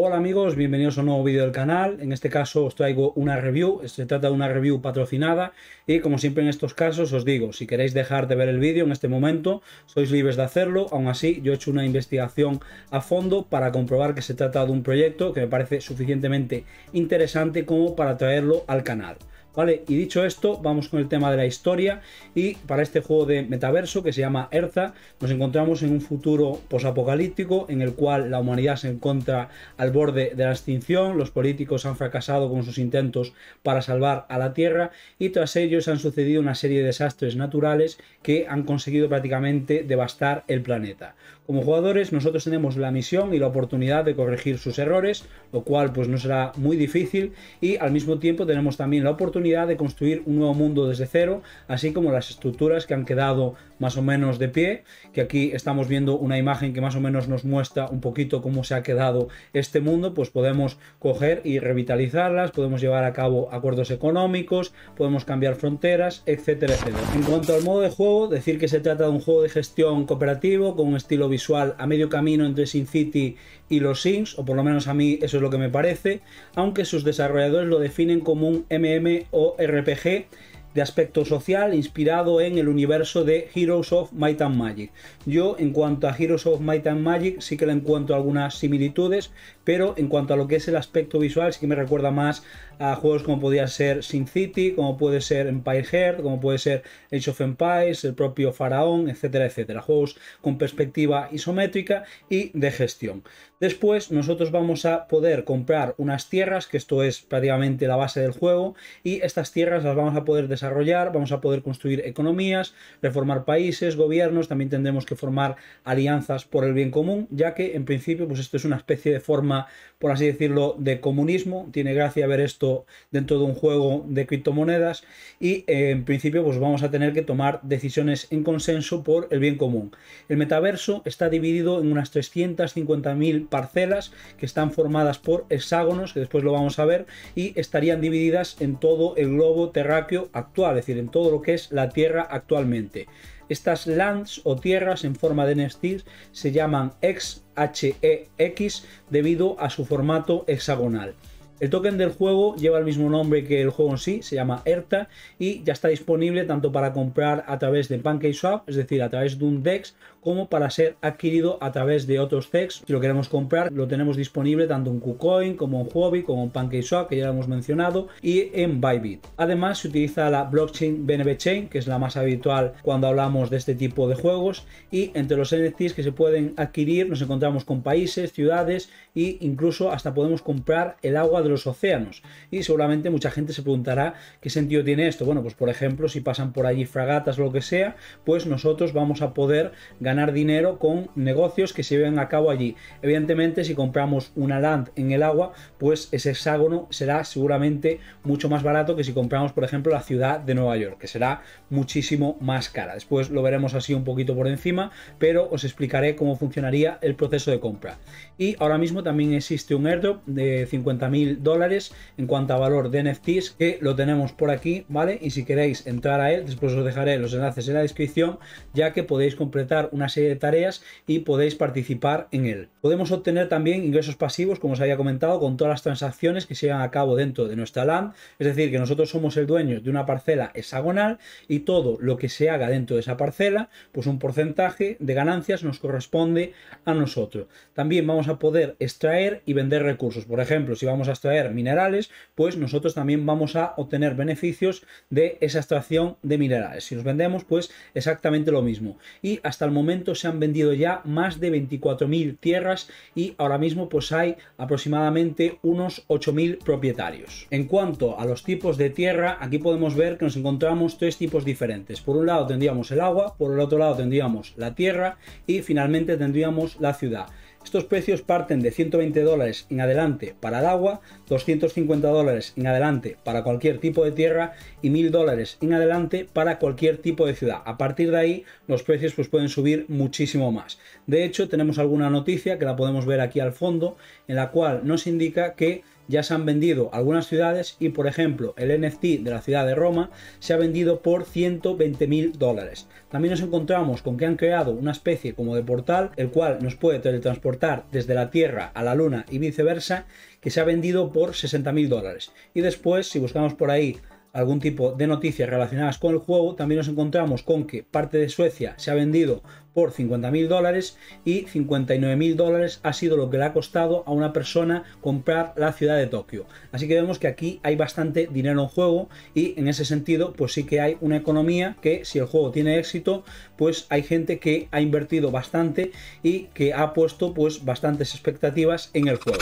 Hola amigos, bienvenidos a un nuevo vídeo del canal. En este caso os traigo una review, se trata de una review patrocinada y como siempre en estos casos os digo, si queréis dejar de ver el vídeo en este momento, sois libres de hacerlo. Aún así, yo he hecho una investigación a fondo para comprobar que se trata de un proyecto que me parece suficientemente interesante como para traerlo al canal. ¿vale? Y dicho esto, vamos con el tema de la historia y para este juego de metaverso que se llama Erza, nos encontramos en un futuro posapocalíptico en el cual la humanidad se encuentra al borde de la extinción, los políticos han fracasado con sus intentos para salvar a la Tierra y tras ellos han sucedido una serie de desastres naturales que han conseguido prácticamente devastar el planeta. Como jugadores nosotros tenemos la misión y la oportunidad de corregir sus errores, lo cual pues no será muy difícil y al mismo tiempo tenemos también la oportunidad de construir un nuevo mundo desde cero, así como las estructuras que han quedado más o menos de pie, que aquí estamos viendo una imagen que más o menos nos muestra un poquito cómo se ha quedado este mundo, pues podemos coger y revitalizarlas, podemos llevar a cabo acuerdos económicos, podemos cambiar fronteras, etcétera, etcétera. En cuanto al modo de juego, decir que se trata de un juego de gestión cooperativo con un estilo visual visual a medio camino entre sin city y los Sims, o por lo menos a mí eso es lo que me parece, aunque sus desarrolladores lo definen como un MMORPG de aspecto social inspirado en el universo de Heroes of Might and Magic. Yo en cuanto a Heroes of Might and Magic sí que le encuentro algunas similitudes, pero en cuanto a lo que es el aspecto visual sí que me recuerda más a juegos como podía ser Sin City, como puede ser Empire Heart, como puede ser Age of Empires, el propio Faraón, etcétera, etcétera. Juegos con perspectiva isométrica y de gestión. Después nosotros vamos a poder comprar unas tierras, que esto es prácticamente la base del juego, y estas tierras las vamos a poder desarrollar, vamos a poder construir economías, reformar países, gobiernos, también tendremos que formar alianzas por el bien común, ya que en principio pues esto es una especie de forma, por así decirlo, de comunismo, tiene gracia ver esto dentro de un juego de criptomonedas y eh, en principio pues vamos a tener que tomar decisiones en consenso por el bien común. El metaverso está dividido en unas 350.000 parcelas que están formadas por hexágonos, que después lo vamos a ver, y estarían divididas en todo el globo terráqueo actual, es decir, en todo lo que es la Tierra actualmente. Estas lands o tierras en forma de NFTs se llaman XHEX e, debido a su formato hexagonal. El token del juego lleva el mismo nombre que el juego en sí, se llama ERTA y ya está disponible tanto para comprar a través de PancakeSwap, es decir, a través de un DEX, como para ser adquirido a través de otros techs. Si lo queremos comprar, lo tenemos disponible tanto en KuCoin como en Huobi, como en PancakeSwap, que ya lo hemos mencionado, y en Bybit. Además, se utiliza la blockchain BNB Chain, que es la más habitual cuando hablamos de este tipo de juegos, y entre los NFTs que se pueden adquirir nos encontramos con países, ciudades e incluso hasta podemos comprar el agua de los océanos. Y seguramente mucha gente se preguntará qué sentido tiene esto. Bueno, pues por ejemplo, si pasan por allí fragatas o lo que sea, pues nosotros vamos a poder ganar ganar dinero con negocios que se lleven a cabo allí. Evidentemente, si compramos una land en el agua, pues ese hexágono será seguramente mucho más barato que si compramos, por ejemplo, la ciudad de Nueva York, que será muchísimo más cara. Después lo veremos así un poquito por encima, pero os explicaré cómo funcionaría el proceso de compra. Y ahora mismo también existe un airdrop de 50.000 dólares en cuanto a valor de NFTs, que lo tenemos por aquí, ¿vale? Y si queréis entrar a él, después os dejaré los enlaces en la descripción, ya que podéis completar un una serie de tareas y podéis participar en él. Podemos obtener también ingresos pasivos, como os había comentado, con todas las transacciones que se llevan a cabo dentro de nuestra LAN, es decir, que nosotros somos el dueño de una parcela hexagonal y todo lo que se haga dentro de esa parcela, pues un porcentaje de ganancias nos corresponde a nosotros. También vamos a poder extraer y vender recursos. Por ejemplo, si vamos a extraer minerales, pues nosotros también vamos a obtener beneficios de esa extracción de minerales. Si los vendemos, pues exactamente lo mismo. Y hasta el momento se han vendido ya más de 24.000 tierras y ahora mismo pues hay aproximadamente unos 8.000 propietarios. En cuanto a los tipos de tierra, aquí podemos ver que nos encontramos tres tipos diferentes. Por un lado tendríamos el agua, por el otro lado tendríamos la tierra y finalmente tendríamos la ciudad. Estos precios parten de 120 dólares en adelante para el agua, 250 dólares en adelante para cualquier tipo de tierra y 1000 dólares en adelante para cualquier tipo de ciudad. A partir de ahí los precios pues pueden subir muchísimo más. De hecho, tenemos alguna noticia que la podemos ver aquí al fondo, en la cual nos indica que ya se han vendido algunas ciudades y, por ejemplo, el NFT de la ciudad de Roma se ha vendido por 120 mil dólares. También nos encontramos con que han creado una especie como de portal, el cual nos puede teletransportar desde la Tierra a la Luna y viceversa, que se ha vendido por 60 mil dólares. Y después, si buscamos por ahí algún tipo de noticias relacionadas con el juego. También nos encontramos con que parte de Suecia se ha vendido por 50.000 dólares y 59.000 dólares ha sido lo que le ha costado a una persona comprar la ciudad de Tokio. Así que vemos que aquí hay bastante dinero en juego y en ese sentido pues sí que hay una economía que si el juego tiene éxito pues hay gente que ha invertido bastante y que ha puesto pues bastantes expectativas en el juego.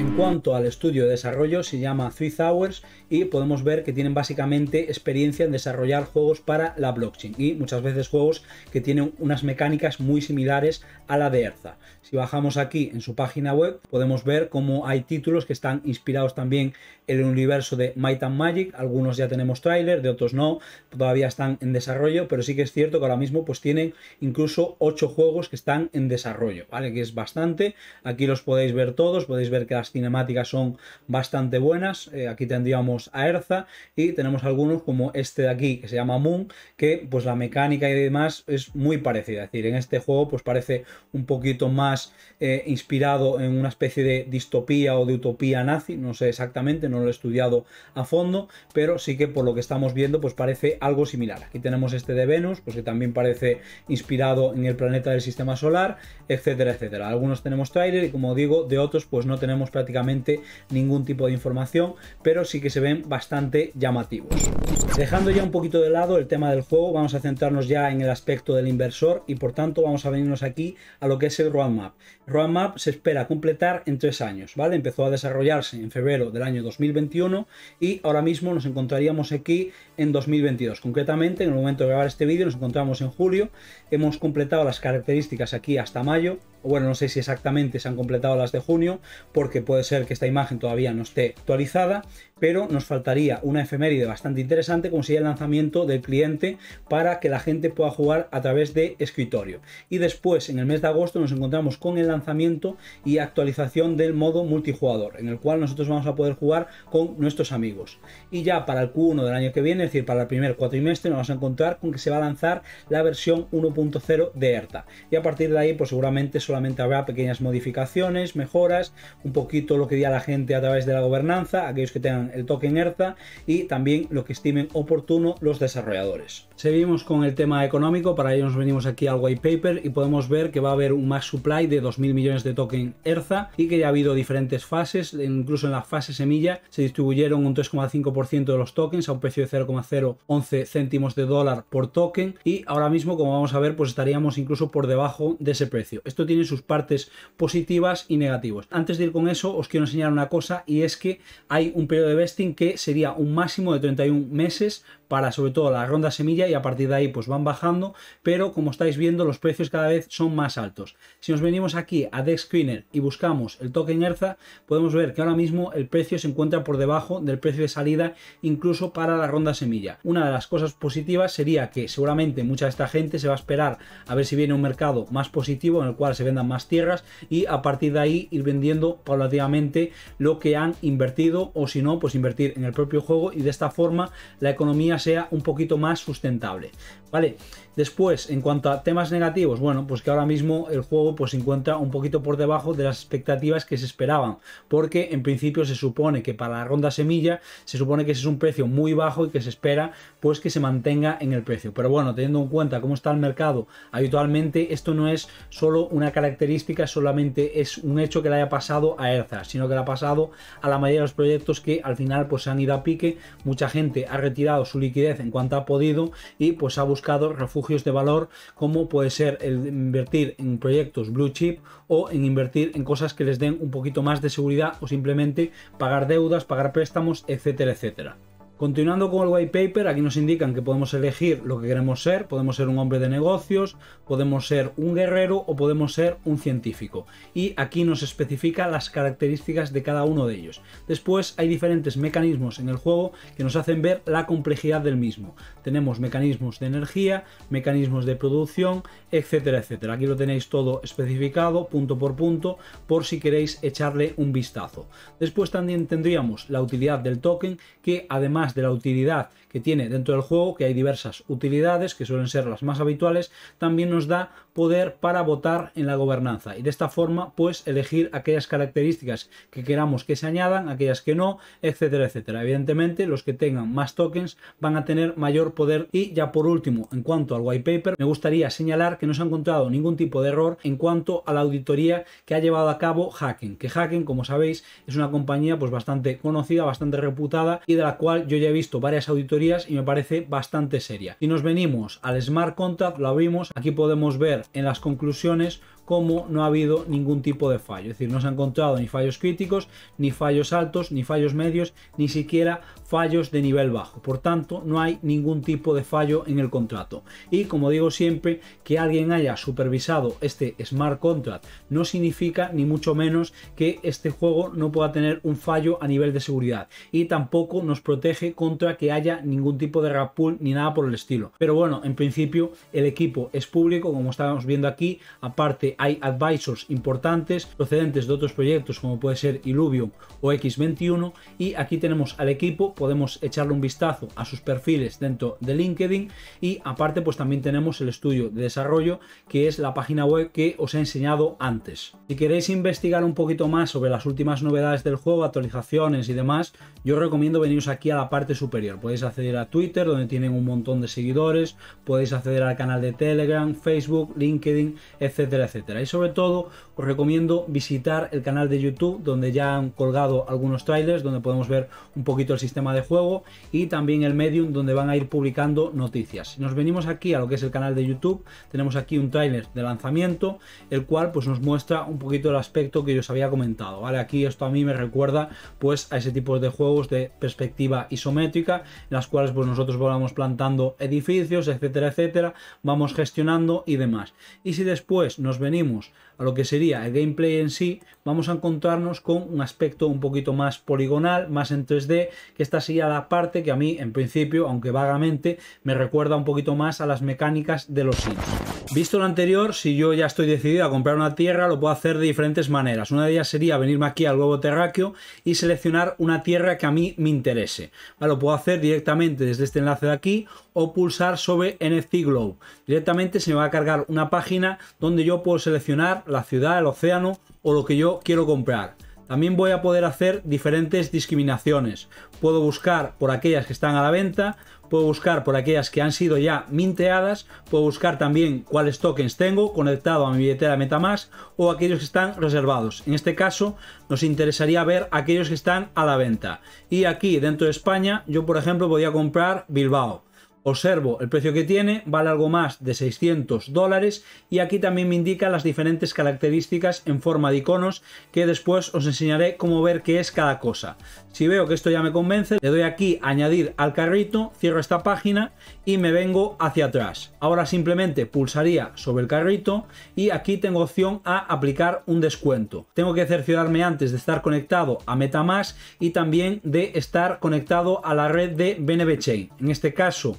En cuanto al estudio de desarrollo se llama Three Hours y podemos ver que tienen básicamente experiencia en desarrollar juegos para la blockchain y muchas veces juegos que tienen unas mecánicas muy similares a la de Erza. Si bajamos aquí en su página web podemos ver cómo hay títulos que están inspirados también en el universo de Might and Magic, algunos ya tenemos tráiler, de otros no, todavía están en desarrollo, pero sí que es cierto que ahora mismo pues tienen incluso ocho juegos que están en desarrollo, ¿vale? Que es bastante, aquí los podéis ver todos, podéis ver que las cinemáticas son bastante buenas, eh, aquí tendríamos a Erza y tenemos algunos como este de aquí que se llama Moon, que pues la mecánica y demás es muy parecida, en este juego pues parece un poquito más eh, inspirado en una especie de distopía o de utopía nazi, no sé exactamente, no lo he estudiado a fondo, pero sí que por lo que estamos viendo pues parece algo similar. Aquí tenemos este de Venus, pues que también parece inspirado en el planeta del sistema solar, etcétera, etcétera. Algunos tenemos trailer y como digo, de otros pues no tenemos prácticamente ningún tipo de información, pero sí que se ven bastante llamativos. Dejando ya un poquito de lado el tema del juego, vamos a centrarnos ya en el aspecto del inversor y por tanto vamos a venirnos aquí a lo que es el roadmap. Roadmap se espera completar en tres años, ¿vale? Empezó a desarrollarse en febrero del año 2021 y ahora mismo nos encontraríamos aquí en 2022. Concretamente, en el momento de grabar este vídeo nos encontramos en julio, hemos completado las características aquí hasta mayo, bueno, no sé si exactamente se han completado las de junio, porque puede ser que esta imagen todavía no esté actualizada, pero nos faltaría una efeméride bastante interesante, como sería el lanzamiento del cliente para que la gente pueda jugar a través de escritorio. Y después, en el mes de agosto, nos encontramos con el lanzamiento y actualización del modo multijugador, en el cual nosotros vamos a poder jugar con nuestros amigos. Y ya para el Q1 del año que viene, es decir, para el primer cuatrimestre, nos vamos a encontrar con que se va a lanzar la versión 1.0 de ERTA. Y a partir de ahí, pues seguramente solamente habrá pequeñas modificaciones, mejoras, un poquito lo que diga la gente a través de la gobernanza, aquellos que tengan el token ERTA y también lo que estimen oportuno los desarrolladores. Seguimos con el tema económico, para ello nos venimos aquí al white paper y podemos ver que va a haber un más supply de 2.000 millones de token ERZA y que ya ha habido diferentes fases, incluso en la fase semilla se distribuyeron un 3,5% de los tokens a un precio de 0,011 céntimos de dólar por token y ahora mismo como vamos a ver pues estaríamos incluso por debajo de ese precio. Esto tiene sus partes positivas y negativas. Antes de ir con eso os quiero enseñar una cosa y es que hay un periodo de vesting que sería un máximo de 31 meses para sobre todo la ronda semilla y a partir de ahí pues van bajando, pero como estáis viendo los precios cada vez son más altos. Si nos venimos aquí a Dex y buscamos el token ERZA, podemos ver que ahora mismo el precio se encuentra por debajo del precio de salida incluso para la ronda semilla. Una de las cosas positivas sería que seguramente mucha de esta gente se va a esperar a ver si viene un mercado más positivo en el cual se vendan más tierras y a partir de ahí ir vendiendo paulatinamente lo que han invertido o si no pues invertir en el propio juego y de esta forma la economía sea un poquito más sustentable. ¿Vale? Después, en cuanto a temas negativos, bueno, pues que ahora mismo el juego pues, se encuentra un poquito por debajo de las expectativas que se esperaban, porque en principio se supone que para la ronda semilla se supone que ese es un precio muy bajo y que se espera pues que se mantenga en el precio. Pero bueno, teniendo en cuenta cómo está el mercado habitualmente, esto no es solo una característica, solamente es un hecho que le haya pasado a Erza, sino que le ha pasado a la mayoría de los proyectos que al final pues han ido a pique, mucha gente ha retirado su liquidez en cuanto ha podido y pues ha buscado refugios de valor como puede ser el invertir en proyectos blue chip o en invertir en cosas que les den un poquito más de seguridad o simplemente pagar deudas, pagar préstamos, etcétera, etcétera. Continuando con el white paper, aquí nos indican que podemos elegir lo que queremos ser, podemos ser un hombre de negocios, podemos ser un guerrero o podemos ser un científico. Y aquí nos especifica las características de cada uno de ellos. Después hay diferentes mecanismos en el juego que nos hacen ver la complejidad del mismo. Tenemos mecanismos de energía, mecanismos de producción, etcétera, etcétera. Aquí lo tenéis todo especificado punto por punto por si queréis echarle un vistazo. Después también tendríamos la utilidad del token que además de la utilidad que tiene dentro del juego, que hay diversas utilidades que suelen ser las más habituales, también nos da poder para votar en la gobernanza y de esta forma pues elegir aquellas características que queramos que se añadan, aquellas que no, etcétera, etcétera. Evidentemente los que tengan más tokens van a tener mayor poder y ya por último en cuanto al white paper me gustaría señalar que no se ha encontrado ningún tipo de error en cuanto a la auditoría que ha llevado a cabo Hacken, que Hacken como sabéis es una compañía pues bastante conocida, bastante reputada y de la cual yo yo ya he visto varias auditorías y me parece bastante seria. Si nos venimos al Smart contact lo vimos aquí podemos ver en las conclusiones como no ha habido ningún tipo de fallo. Es decir, no se han encontrado ni fallos críticos, ni fallos altos, ni fallos medios, ni siquiera fallos de nivel bajo. Por tanto, no hay ningún tipo de fallo en el contrato. Y como digo siempre, que alguien haya supervisado este smart contract no significa ni mucho menos que este juego no pueda tener un fallo a nivel de seguridad. Y tampoco nos protege contra que haya ningún tipo de pool ni nada por el estilo. Pero bueno, en principio el equipo es público, como estábamos viendo aquí. Aparte hay advisors importantes procedentes de otros proyectos como puede ser Illuvium o X21 y aquí tenemos al equipo, podemos echarle un vistazo a sus perfiles dentro de LinkedIn y aparte pues también tenemos el estudio de desarrollo que es la página web que os he enseñado antes. Si queréis investigar un poquito más sobre las últimas novedades del juego, actualizaciones y demás, yo recomiendo veniros aquí a la parte superior. Podéis acceder a Twitter donde tienen un montón de seguidores, podéis acceder al canal de Telegram, Facebook, LinkedIn, etcétera, etcétera. Y sobre todo os recomiendo visitar el canal de YouTube donde ya han colgado algunos trailers, donde podemos ver un poquito el sistema de juego y también el Medium donde van a ir publicando noticias. Nos venimos aquí a lo que es el canal de YouTube, tenemos aquí un trailer de lanzamiento, el cual pues nos muestra un poquito el aspecto que yo os había comentado, ¿vale? Aquí esto a mí me recuerda pues a ese tipo de juegos de perspectiva isométrica, en las cuales pues nosotros vamos plantando edificios, etcétera, etcétera, vamos gestionando y demás. Y si después nos venimos a lo que sería el gameplay en sí, vamos a encontrarnos con un aspecto un poquito más poligonal, más en 3D, que esta sería la parte que a mí, en principio, aunque vagamente, me recuerda un poquito más a las mecánicas de los Sims. Visto lo anterior, si yo ya estoy decidido a comprar una tierra, lo puedo hacer de diferentes maneras. Una de ellas sería venirme aquí al globo terráqueo y seleccionar una tierra que a mí me interese. Lo puedo hacer directamente desde este enlace de aquí o pulsar sobre NFT Globe. Directamente se me va a cargar una página donde yo puedo seleccionar la ciudad, el océano o lo que yo quiero comprar. También voy a poder hacer diferentes discriminaciones. Puedo buscar por aquellas que están a la venta, puedo buscar por aquellas que han sido ya minteadas, puedo buscar también cuáles tokens tengo conectado a mi billetera Metamask o aquellos que están reservados. En este caso nos interesaría ver aquellos que están a la venta. Y aquí dentro de España yo por ejemplo podría comprar Bilbao. Observo el precio que tiene, vale algo más de 600 dólares y aquí también me indica las diferentes características en forma de iconos que después os enseñaré cómo ver qué es cada cosa. Si veo que esto ya me convence, le doy aquí añadir al carrito, cierro esta página y me vengo hacia atrás. Ahora simplemente pulsaría sobre el carrito y aquí tengo opción a aplicar un descuento. Tengo que cerciorarme antes de estar conectado a Metamask y también de estar conectado a la red de BNB Chain. En este caso,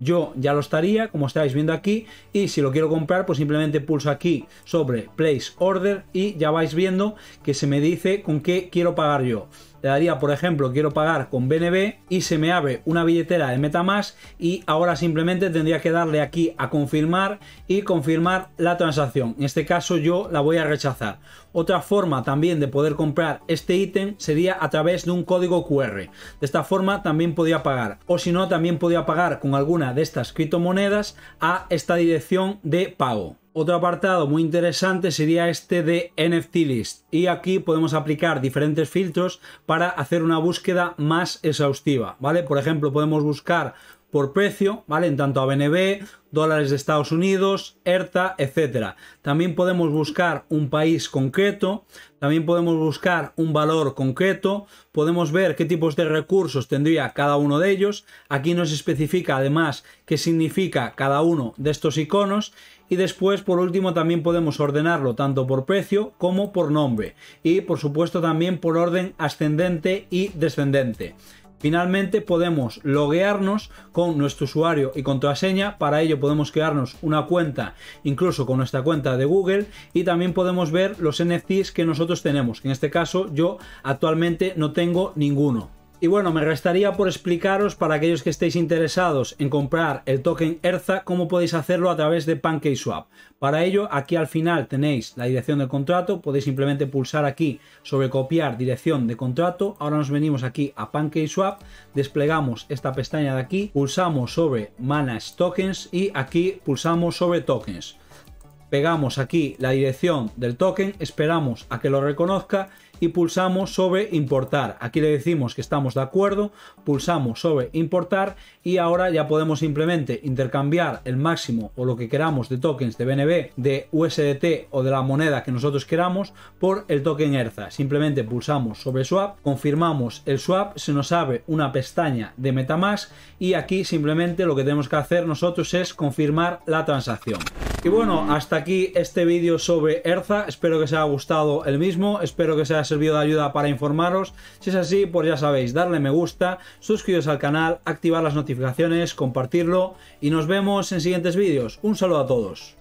Yo ya lo estaría, como estáis viendo aquí, y si lo quiero comprar, pues simplemente pulso aquí sobre Place Order y ya vais viendo que se me dice con qué quiero pagar yo. Le daría, por ejemplo, quiero pagar con BNB y se me abre una billetera de MetaMask y ahora simplemente tendría que darle aquí a confirmar y confirmar la transacción. En este caso yo la voy a rechazar. Otra forma también de poder comprar este ítem sería a través de un código QR. De esta forma también podía pagar. O si no, también podía pagar con alguna de estas criptomonedas a esta dirección de pago. Otro apartado muy interesante sería este de NFT List y aquí podemos aplicar diferentes filtros para hacer una búsqueda más exhaustiva, ¿vale? Por ejemplo, podemos buscar por precio, ¿vale? En tanto a BNB, dólares de Estados Unidos, ERTA, etcétera También podemos buscar un país concreto, también podemos buscar un valor concreto, podemos ver qué tipos de recursos tendría cada uno de ellos. Aquí nos especifica además qué significa cada uno de estos iconos. Y después, por último, también podemos ordenarlo tanto por precio como por nombre. Y por supuesto también por orden ascendente y descendente. Finalmente podemos loguearnos con nuestro usuario y contraseña, para ello podemos crearnos una cuenta incluso con nuestra cuenta de Google y también podemos ver los NFTs que nosotros tenemos, en este caso yo actualmente no tengo ninguno. Y bueno, me restaría por explicaros para aquellos que estéis interesados en comprar el token ERZA cómo podéis hacerlo a través de PancakeSwap. Para ello, aquí al final tenéis la dirección del contrato, podéis simplemente pulsar aquí sobre copiar dirección de contrato. Ahora nos venimos aquí a PancakeSwap, desplegamos esta pestaña de aquí, pulsamos sobre Manage Tokens y aquí pulsamos sobre Tokens pegamos aquí la dirección del token, esperamos a que lo reconozca y pulsamos sobre importar. Aquí le decimos que estamos de acuerdo, pulsamos sobre importar y ahora ya podemos simplemente intercambiar el máximo o lo que queramos de tokens de BNB, de USDT o de la moneda que nosotros queramos por el token ERZA. Simplemente pulsamos sobre swap, confirmamos el swap, se nos abre una pestaña de Metamask y aquí simplemente lo que tenemos que hacer nosotros es confirmar la transacción. Y bueno, hasta aquí este vídeo sobre Erza. Espero que os haya gustado el mismo. Espero que os haya servido de ayuda para informaros. Si es así, pues ya sabéis, darle me gusta, suscribiros al canal, activar las notificaciones, compartirlo. Y nos vemos en siguientes vídeos. Un saludo a todos.